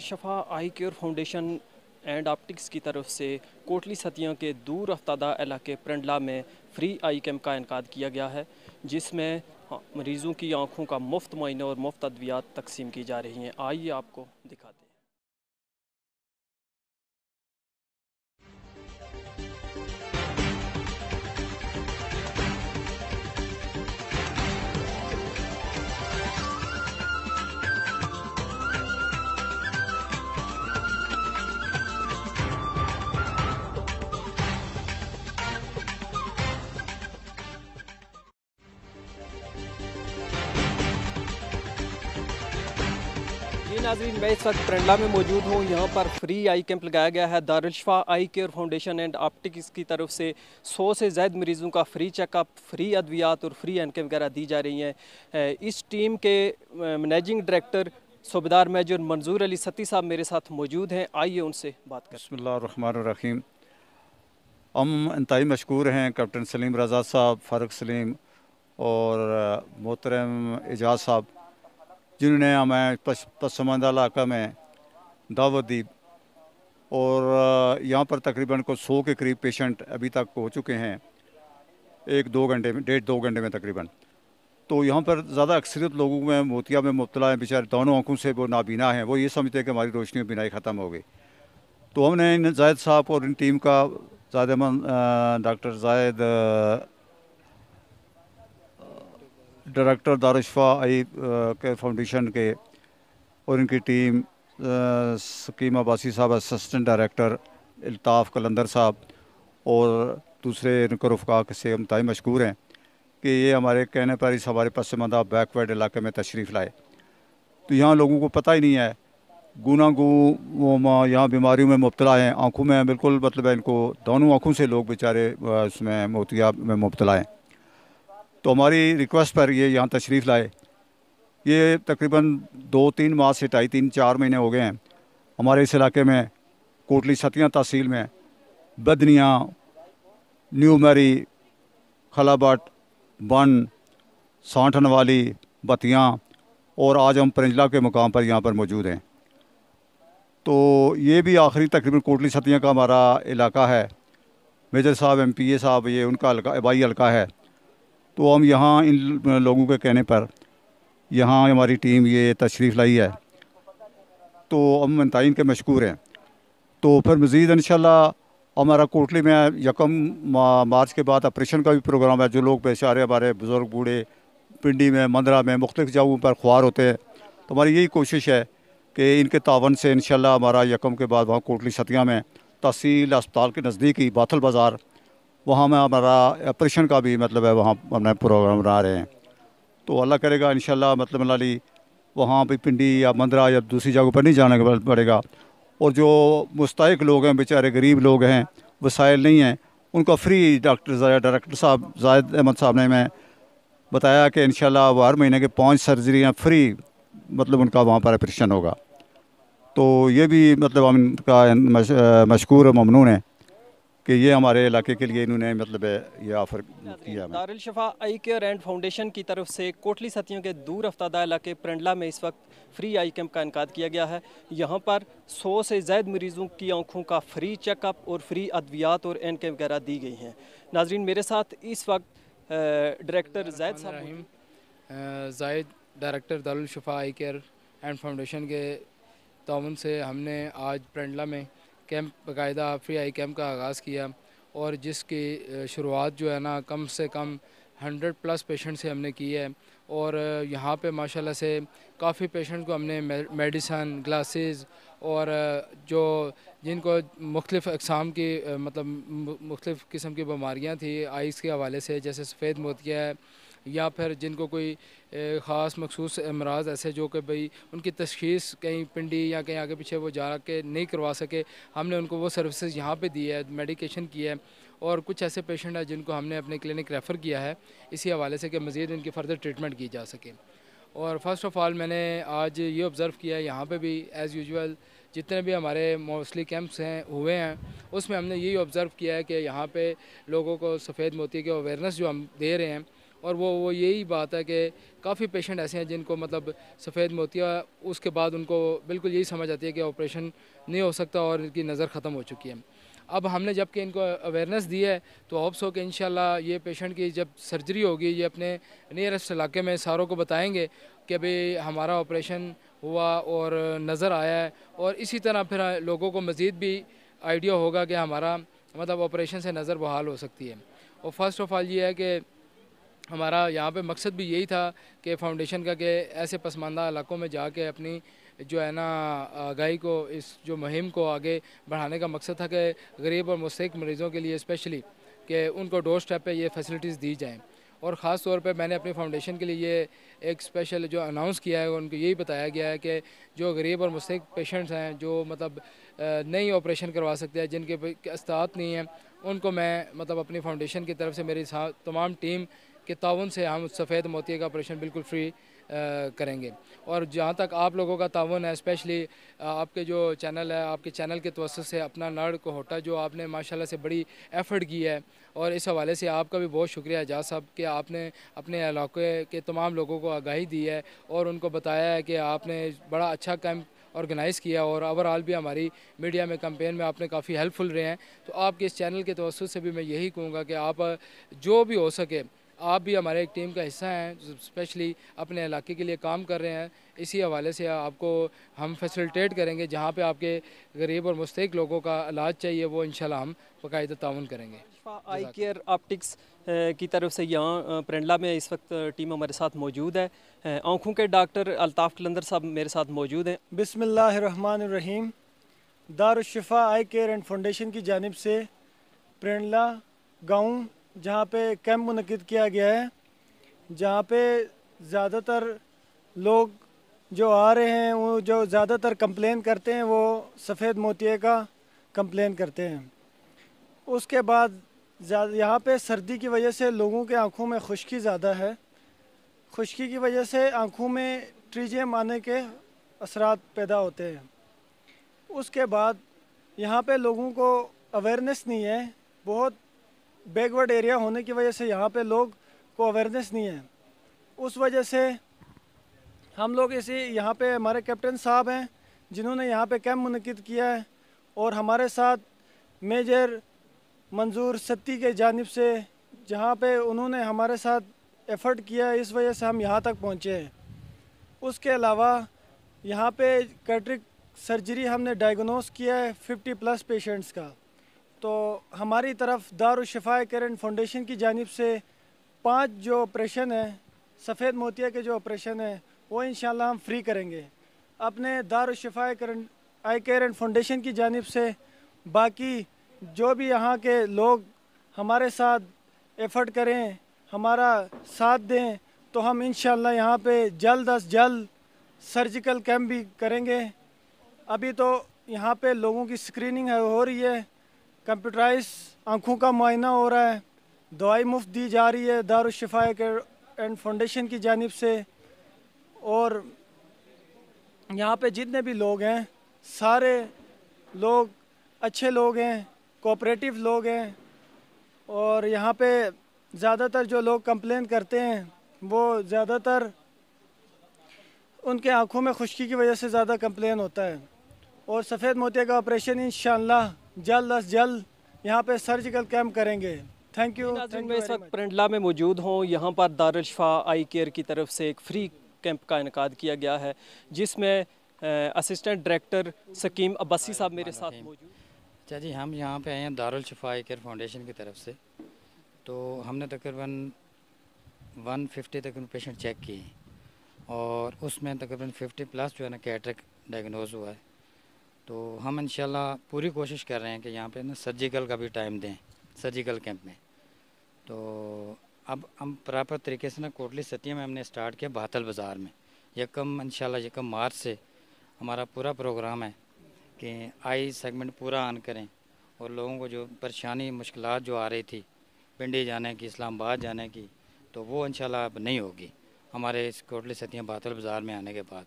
शफा eye care foundation and optics की तरफ से कोटली सतियाँ के दूर अफ्तादा इलाके प्रंडला में फ्री आई कैम्प का इनका किया गया है जिसमें हाँ, मरीज़ों की आँखों का मुफ्त मायने और मुफ्त अद्वियात तकसीम की जा रही हैं आइए आपको दिखाते नाजरीन मैं इस वक्त टरेंडा में मौजूद हूँ यहाँ पर फ्री आई कैंप लगाया गया है Darulshafa eye care foundation and optics की तरफ से 100 से ज़ायद मरीज़ों का फ्री चेकअप फ्री अद्वियात और फ्री एनके वगैरह दी जा रही हैं इस टीम के मैनेजिंग डायरेक्टर सूबेदार मेजर मंजूर अली सती साहब मेरे साथ मौजूद हैं आइए उनसे बात कर रहीम हम इंतई मशहूर हैं कैप्टन सलीम रजा साहब फ़ारूक सलीम और मोहतरम एजाज साहब जिन्होंने हमें पसमानदा इलाका में दावत दी और यहाँ पर तकरीबन को सौ के करीब पेशेंट अभी तक हो चुके हैं एक दो घंटे में डेढ़ दो घंटे में तकरीबन तो यहाँ पर ज़्यादा अक्सरियत लोगों में मोतिया में मुबतला हैं बेचारे दोनों आँखों से वो नाबीना हैं वो ये समझते हैं कि हमारी रोशनी बिनाई ख़त्म हो गई तो हमने इन जायद साहब और इन टीम का ज्यादा मंद डॉक्टर जायद डायरेक्टर दारशफा आई के फाउंडेशन के और इनकी टीम सकीम अब्बासी साहब असिस्टेंट डायरेक्टर अल्ताफ़ कलंदर साहब और दूसरे इनको रफका से हम तय मशहूर हैं कि ये हमारे कहने पर इस हमारे पसमानदा बैकवर्ड इलाके में तशरीफ़ लाए तो यहाँ लोगों को पता ही नहीं है गुना गु वो यहाँ बीमारियों में मुबतला हैं आँखों में बिल्कुल मतलब है इनको दोनों आँखों से लोग बेचारे उसमें मोतिया में मुबतला हैं तो हमारी रिक्वेस्ट पर ये यहाँ तशरीफ़ लाए ये तकरीबन दो तीन माह से ढाई तीन चार महीने हो गए हैं हमारे इस इलाके में कोटली सतियाँ तहसील में बदनिया न्यू मैरी खलाबट बन सांठन वाली बतियाँ और आज हम परिंजला के मुकाम पर यहाँ पर मौजूद हैं तो ये भी आखिरी तकरीबन कोटली सतियाँ का हमारा इलाका है मेजर साहब एम पी ए साहब ये उनका हल्का आबाई हल्का है तो हम यहाँ इन लोगों के कहने पर यहाँ हमारी टीम ये तशरीफ़ लाई है तो हम मनताइन के मशहूर हैं तो फिर मज़ीद इन हमारा कोटली में यकम मार्च के बाद ऑपरेशन का भी प्रोग्राम है जो लोग बेचारे हमारे बुज़ुर्ग बूढ़े पिंडी में मंदरा में मुख्तु जगहों पर ख्वार होते हैं तो हमारी यही कोशिश है कि इनके तावन से इन हमारा यकम के बाद वहाँ कोटली सतिया में तहसील अस्पताल के नज़दीक ही बाथल बाज़ार वहाँ में हमारा ऑपरेशन का भी मतलब है वहाँ अपना प्रोग्राम बना रहे हैं तो अल्लाह करेगा इन मतलब लाली वहाँ पर पिंडी या मंदरा या दूसरी जगह पर नहीं जाना पड़ेगा और जो मुस्तक लोग हैं बेचारे गरीब लोग हैं वसाइल नहीं हैं उनका फ्री डॉक्टर डायरेक्टर साहब जायद अहमद साहब ने मैं बताया कि इन वो हर महीने के पाँच सर्जरियाँ फ्री मतलब उनका वहाँ पर ऑपरेशन होगा तो ये भी मतलब हम इनका मशहूर ममनून है कि ये हमारे इलाके के लिए इन्होंने मतलब ये ऑफर किया Darul Shafa eye care and foundation की तरफ से कोटली सतियों के दूर अफ्तादा इलाके प्रंडला में इस वक्त फ्री आई कैम्प का इनका किया गया है यहाँ पर सौ से जायद मरीजों की आँखों का फ्री चेकअप और फ्री अद्वियात और एन कैम वगैरह दी गई हैं नाजरीन मेरे साथ इस वक्त डायरेक्टर जायद साहब Zayed director Darulshafa eye care and foundation के तान से हमने आज प्रंडला में कैंप बाकायदा फ्री आई कैम्प का आगाज़ किया और जिसकी शुरुआत जो है ना कम से कम हंड्रेड प्लस पेशेंट से हमने की है और यहाँ पे माशाल्लाह से काफ़ी पेशेंट को हमने मेडिसन ग्लासेस और जो जिनको मुख्तफ अकसाम की मतलब मुख्तफ किस्म की बीमारियाँ थी आइस के हवाले से जैसे सफ़ेद मोतिया है या फिर जिनको कोई ख़ास मखसूस अमराज ऐसे जो कि भाई उनकी तशखीस कहीं पिंडी या कहीं आगे पीछे वो जा के नहीं करवा सके हमने उनको वो सर्विसेज यहाँ पे दी है मेडिकेशन की है और कुछ ऐसे पेशेंट हैं जिनको हमने अपने क्लिनिक रेफ़र किया है इसी हवाले से कि मज़ीद इनकी फ़र्दर ट्रीटमेंट की जा सके और फर्स्ट ऑफ़ ऑल मैंने आज ये ऑब्ज़र्व किया है यहाँ पर भी एज़ यूजल जितने भी हमारे मोस्टली कैंप्स हैं हुए हैं उसमें हमने यही ऑब्ज़र्व किया है कि यहाँ पे लोगों को सफ़ेद मोती के अवेयरनेस जो हम दे रहे हैं और वो वो यही बात है कि काफ़ी पेशेंट ऐसे हैं जिनको मतलब सफ़ेद मोतिया उसके बाद उनको बिल्कुल यही समझ आती है कि ऑपरेशन नहीं हो सकता और इनकी नज़र ख़त्म हो चुकी है अब हमने जबकि इनको अवेयरनेस दी है तो होप्स हो कि इन ये पेशेंट की जब सर्जरी होगी ये अपने नियरेस्ट इलाके में सारों को बताएंगे कि भाई हमारा ऑपरेशन हुआ और नज़र आया है और इसी तरह फिर लोगों को मज़ीद भी आइडिया होगा कि हमारा मतलब ऑपरेशन से नज़र बहाल हो सकती है और फर्स्ट ऑफ़ ऑल ये है कि हमारा यहाँ पे मकसद भी यही था कि फाउंडेशन का कि ऐसे पसमानदा इलाकों में जाके अपनी जो है ना आगाही को इस जो मुहिम को आगे बढ़ाने का मकसद था कि गरीब और मुस्क मरीज़ों के लिए स्पेशली कि उनको डोर स्टेप पर ये फैसिलिटीज़ दी जाएँ और ख़ास तौर पे मैंने अपनी फाउंडेशन के लिए ये एक स्पेशल जो अनाउंस किया है उनको यही बताया गया है कि जो गरीब और मुस्क पेशेंट्स हैं जो मतलब नई ऑपरेशन करवा सकते हैं जिनके अस्तात नहीं हैं उनको मैं मतलब अपनी फाउंडेशन की तरफ से मेरी तमाम टीम के तान से हम सफ़ेद मोती का ऑपरेशन बिल्कुल फ्री करेंगे और जहाँ तक आप लोगों का तान है स्पेशली आपके जो चैनल है आपके चैनल के तवसत से अपना नड़ को होटा जो आपने माशाल्लाह से बड़ी एफर्ट की है और इस हवाले से आपका भी बहुत शुक्रिया जा साहब कि आपने अपने इलाके के तमाम लोगों को आगाही दी है और उनको बताया है कि आपने बड़ा अच्छा कैंप ऑर्गेनाइज़ किया और ओवरऑल भी हमारी मीडिया में कंपेन में आपने काफ़ी हेल्पफुल रहे हैं तो आपके इस चैनल के तवसत से भी मैं यही कहूँगा कि आप जो भी हो सके आप भी हमारे एक टीम का हिस्सा हैं स्पेशली अपने इलाके के लिए काम कर रहे हैं इसी हवाले से आपको हम फैसिलिटेट करेंगे जहाँ पे आपके गरीब और मुस्तक लोगों का इलाज चाहिए वो इन हम बाकायदा ताउन करेंगे आई केयर ऑप्टिक्स की तरफ से यहाँ परेंडला में इस वक्त टीम हमारे साथ मौजूद है आँखों के डॉक्टर अलताफ़ कलंदर साहब मेरे साथ मौजूद हैं बिसमीम Darshafa eye care and foundation की जानब से परेंडला गाँव जहाँ पे कैंप मनद किया गया है जहाँ पे ज़्यादातर लोग जो आ रहे हैं वो जो ज़्यादातर कंप्लेन करते हैं वो सफ़ेद मोती का कंप्लेन करते हैं उसके बाद यहाँ पे सर्दी की वजह से लोगों के आँखों में खुश्की ज़्यादा है खुश्की की वजह से आँखों में ट्रीजियम आने के असरात पैदा होते हैं उसके बाद यहाँ पे लोगों को अवेयरनेस नहीं है बहुत बैकवर्ड एरिया होने की वजह से यहाँ पे लोग को अवेयरनेस नहीं है उस वजह से हम लोग इसी यहाँ पे हमारे कैप्टन साहब हैं जिन्होंने यहाँ पे कैंप मनकद किया है और हमारे साथ मेजर मंजूर सत्ती के जानब से जहाँ पे उन्होंने हमारे साथ एफर्ट किया इस वजह से हम यहाँ तक पहुँचे हैं उसके अलावा यहाँ पे कैट्रिक सर्जरी हमने डायग्नोस किया है 50 प्लस पेशेंट्स का तो हमारी तरफ दारशफ़ा करण फाउंडेशन की जानब से पाँच जो ऑपरेशन हैं सफ़ेद मोतिया के जो ऑपरेशन हैं वो इन हम फ्री करेंगे अपने दारशफ़ा करण आई केयर एंड फाउंडेशन की जानब से बाकी जो भी यहाँ के लोग हमारे साथ एफर्ट करें हमारा साथ दें तो हम इन यहाँ पे जल्द अज जल्द सर्जिकल कैम्प भी करेंगे अभी तो यहाँ पे लोगों की स्क्रीनिंग हो रही है कंप्यूटराइज आँखों का मुआयना हो रहा है दवाई मुफ्त दी जा रही है दारुशफ़ा एंड फाउंडेशन की जानब से और यहाँ पे जितने भी लोग हैं सारे लोग अच्छे लोग हैं कोऑपरेटिव लोग हैं और यहाँ पे ज़्यादातर जो लोग कंप्लेन करते हैं वो ज़्यादातर उनके आँखों में खुश्की की वजह से ज़्यादा कंप्लेन होता है और सफ़ेद मोतिया का ऑपरेशन इन जल्द अज जल्द यहाँ पे सर्जिकल कैंप करेंगे थैंक यू मैं इस वक्त परंडला में मौजूद हूँ यहाँ पर दारशफ़ा आई केयर की तरफ से एक फ्री कैंप का इनका किया गया है जिसमें असिस्टेंट डायरेक्टर सकीम अब्बासी साहब मेरे साथ अच्छा जी हम यहाँ पे आए हैं दारशफ़ा आई केयर फाउंडेशन की तरफ से तो हमने तकरीबन 150 तक पेशेंट चेक किए हैं और उसमें तकरीबन 50 प्लस जो है ना कैटरक डायग्नोज हुआ है तो हम इंशाल्लाह पूरी कोशिश कर रहे हैं कि यहाँ पे ना सर्जिकल का भी टाइम दें सर्जिकल कैंप में तो अब हम प्रॉपर तरीके से ना कोटली सतिया में हमने स्टार्ट किया बहतल बाज़ार में यकम इन यकम मार्च से हमारा पूरा प्रोग्राम है कि आई सेगमेंट पूरा ऑन करें और लोगों को जो परेशानी मुश्किल जो आ रही थी पिंडी जाने की इस्लामाबाद जाने की तो वो इन अब नहीं होगी हमारे इस कोटली सतियाँ बहतल बाज़ार में आने के बाद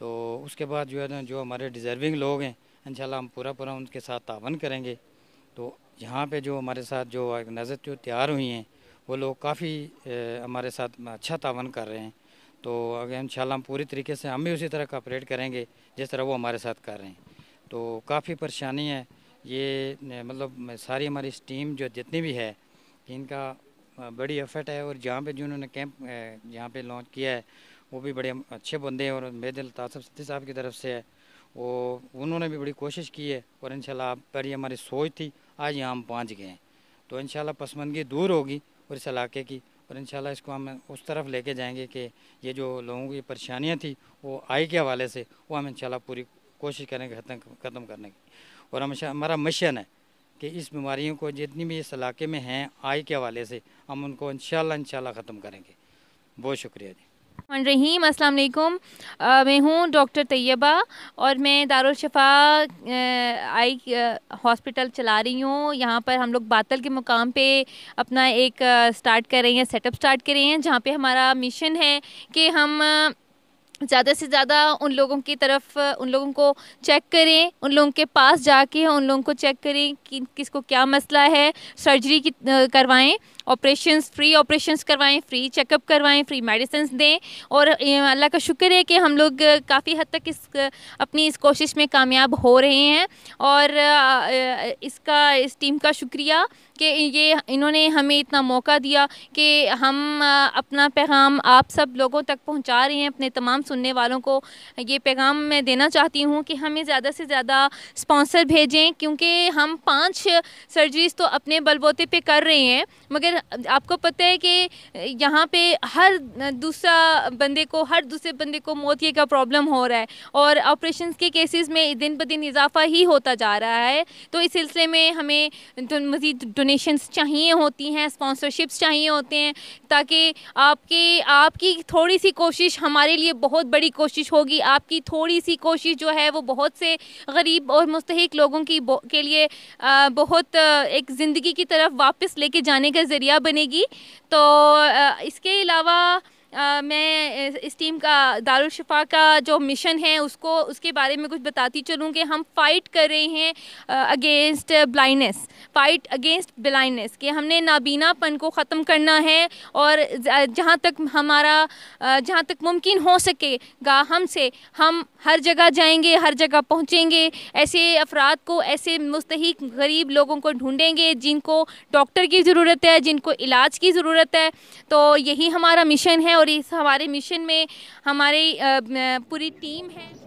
तो उसके बाद जो है ना जो हमारे डिज़र्विंग लोग हैं इन हम पूरा पूरा उनके साथ तावन करेंगे तो यहाँ पे जो हमारे साथ जो नज़र जो तैयार हुई हैं वो लोग काफ़ी हमारे साथ अच्छा तावन कर रहे हैं तो अगर इन हम पूरी तरीके से हम भी उसी तरह ऑपरेट करेंगे जिस तरह वो हमारे साथ कर रहे हैं तो काफ़ी परेशानी है ये मतलब सारी हमारी टीम जो जितनी भी है इनका बड़ी एफर्ट है और जहाँ पर जिन्होंने कैंप यहाँ पर लॉन्च किया है वो भी बड़े अच्छे बंदे हैं और मेरे दिल तासब सिद्दी साहब की तरफ से है वो उन्होंने भी बड़ी कोशिश की है और इंशाल्लाह पर ये हमारी सोच थी आज यहाँ हम पहुँच गए हैं तो इंशाल्लाह पसमंदगी दूर होगी और इस इलाके की और इंशाल्लाह इसको हम उस तरफ लेके जाएंगे कि ये जो लोगों की परेशानियाँ थी वो आई के हवाले से वो हम इंशाल्लाह पूरी कोशिश करेंगे ख़त्म करने की और हमेशा हमारा मिशन है कि इस बीमारियों को जितनी भी इस इलाके में हैं आई के हवाले से हम उनको इन शाला ख़त्म करेंगे बहुत शुक्रिया जी रहीम अस्सलाम वालेकुम मैं हूँ डॉक्टर तैयबा और मैं शफा आई हॉस्पिटल चला रही हूँ यहाँ पर हम लोग बातल के मुकाम पे अपना एक स्टार्ट कर रहे हैं सेटअप स्टार्ट कर रहे हैं जहाँ पे हमारा मिशन है कि हम ज़्यादा से ज़्यादा उन लोगों की तरफ उन लोगों को चेक करें उन लोगों के पास जाके उन लोगों को चेक करें कि किसको क्या मसला है सर्जरी की करवाएं ऑपरेशन फ्री ऑपरेशन करवाएँ फ्री चेकअप करवाएँ फ्री मेडिसिन दें और अल्लाह का शुक्र है कि हम लोग काफ़ी हद तक इस अपनी इस कोशिश में कामयाब हो रहे हैं और इसका इस टीम का शुक्रिया कि ये इन्होंने हमें इतना मौका दिया कि हम अपना पैगाम आप सब लोगों तक पहुंचा रहे हैं अपने तमाम सुनने वालों को ये पैगाम मैं देना चाहती हूं कि हमें ज़्यादा से ज़्यादा स्पॉन्सर भेजें क्योंकि हम पांच सर्जरीज तो अपने बलबोते पे कर रहे हैं मगर आपको पता है कि यहाँ पे हर दूसरा बंदे को हर दूसरे बंदे को मौत का प्रॉब्लम हो रहा है और ऑपरेशन के केसेस में दिन ब दिन इजाफा ही होता जा रहा है तो इस सिलसिले में हमें तो मज़ीद डोनेशंस चाहिए होती हैं स्पॉन्सरशिप्स चाहिए होते हैं ताकि आपके आपकी थोड़ी सी कोशिश हमारे लिए बहुत बड़ी कोशिश होगी आपकी थोड़ी सी कोशिश जो है वो बहुत से गरीब और मुस्तक लोगों की के लिए आ, बहुत एक ज़िंदगी की तरफ वापस लेके जाने का कचेरिया बनेगी तो इसके अलावा मैं इस टीम का दारुलशफ़ा का जो मिशन है उसको उसके बारे में कुछ बताती चलूँ कि हम फाइट कर रहे हैं against blindness fight against blindness कि हमने नाबीनापन को ख़त्म करना है और जहाँ तक हमारा जहाँ तक मुमकिन हो सकेगा हमसे हम हर जगह जाएंगे हर जगह पहुँचेंगे ऐसे अफराद को ऐसे मुस्तक गरीब लोगों को ढूँढेंगे जिनको डॉक्टर की ज़रूरत है जिनको इलाज की ज़रूरत है तो यही हमारा मिशन है और इस हमारे मिशन में हमारी पूरी टीम है